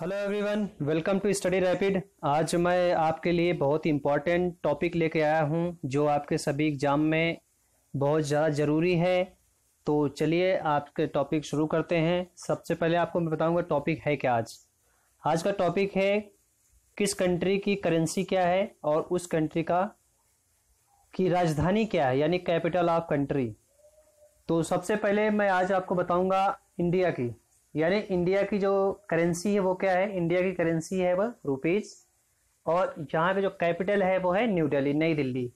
hello everyone welcome to study rapid आज मैं आपके लिए बहुत इम्पॉर्टेंट टॉपिक लेके आया हूँ जो आपके सभी एग्ज़ाम में बहुत ज़्यादा ज़रूरी है तो चलिए आपके टॉपिक शुरू करते हैं सबसे पहले आपको मैं बताऊँगा टॉपिक है क्या आज आज का टॉपिक है किस कंट्री की करेंसी क्या है और उस कंट्री का की राजधानी क्या है यानी कैपिटल ऑफ कंट्री तो सबसे पहले मैं आज आपको बताऊँगा इंडिया की यानी इंडिया की जो करेंसी है वो क्या है इंडिया की करेंसी है वह रुपीज और यहाँ पे जो कैपिटल है वो है न्यू दिल्ली नई दिल्ली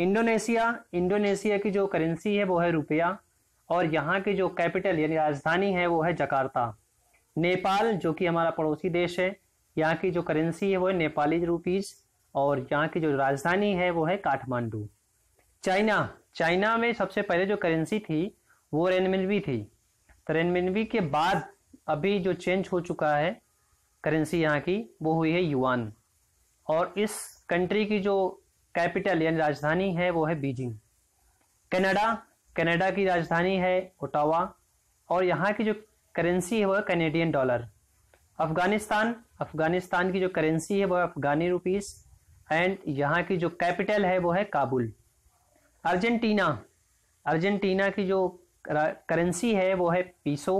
इंडोनेशिया इंडोनेशिया की जो करेंसी है वो है रुपया और यहाँ की जो कैपिटल यानी राजधानी है वो है जकार्ता नेपाल जो कि हमारा पड़ोसी देश है यहाँ की जो करेंसी है वो है नेपाली रुपीज और यहाँ की जो राजधानी है वो है काठमांडू चाइना चाइना में सबसे पहले जो करेंसी थी वो भी थी त्रेनमिनवी के बाद अभी जो चेंज हो चुका है करेंसी यहाँ की वो हुई है युआन और इस कंट्री की जो कैपिटल यानी राजधानी है वो है बीजिंग कनाडा कनाडा की राजधानी है ओटावा और यहाँ की जो करेंसी है वह कैनेडियन डॉलर अफगानिस्तान अफगानिस्तान की जो करेंसी है वह अफगानी रुपीस एंड यहाँ की जो कैपिटल है वो है काबुल अर्जेंटीना अर्जेंटीना की जो करेंसी है वो है पीसो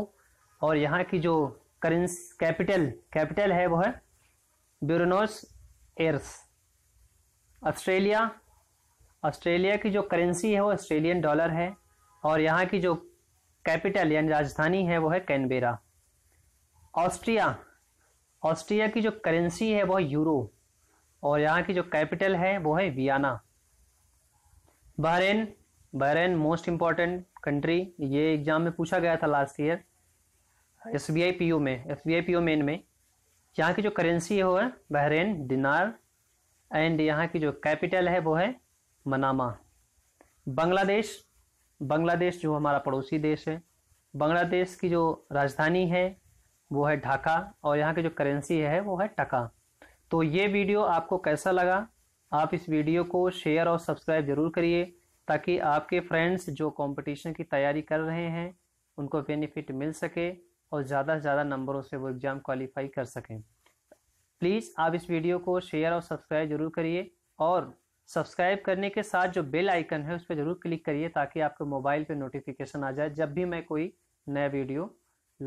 और यहाँ की जो करेंस कैपिटल कैपिटल है वो है ब्यूरोनोस एयर्स ऑस्ट्रेलिया ऑस्ट्रेलिया की जो करेंसी है वो ऑस्ट्रेलियन डॉलर है और यहाँ की जो कैपिटल यानी राजधानी है वो है कैनबेरा ऑस्ट्रिया ऑस्ट्रिया की जो करेंसी है वो है यूरो और यहाँ की जो कैपिटल है वो है Vienna Bahrain Bahrain most important country ये एग्ज़ाम में पूछा गया था last year S B I P O में S B I P O main में यहाँ की जो करेंसी है वो है बहरेन दिनार एंड यहाँ की जो कैपिटल है वो है मनामा बांग्लादेश बांग्लादेश जो हमारा पड़ोसी देश है बांग्लादेश की जो राजधानी है वो है ढाका और यहाँ की जो करेंसी है वो है टका तो ये वीडियो आपको कैसा लगा आप इस वीडियो को शेयर और सब्सक्राइब ज़रूर करिए ताकि आपके फ्रेंड्स जो कंपटीशन की तैयारी कर रहे हैं उनको बेनिफिट मिल सके और ज़्यादा से ज़्यादा नंबरों से वो एग्ज़ाम क्वालिफाई कर सकें प्लीज़ आप इस वीडियो को शेयर और सब्सक्राइब जरूर करिए और सब्सक्राइब करने के साथ जो बेल आइकन है उस पर जरूर क्लिक करिए ताकि आपके मोबाइल पर नोटिफिकेशन आ जाए जब भी मैं कोई नया वीडियो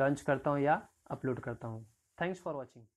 लॉन्च करता हूँ या अपलोड करता हूँ थैंक्स फॉर वॉचिंग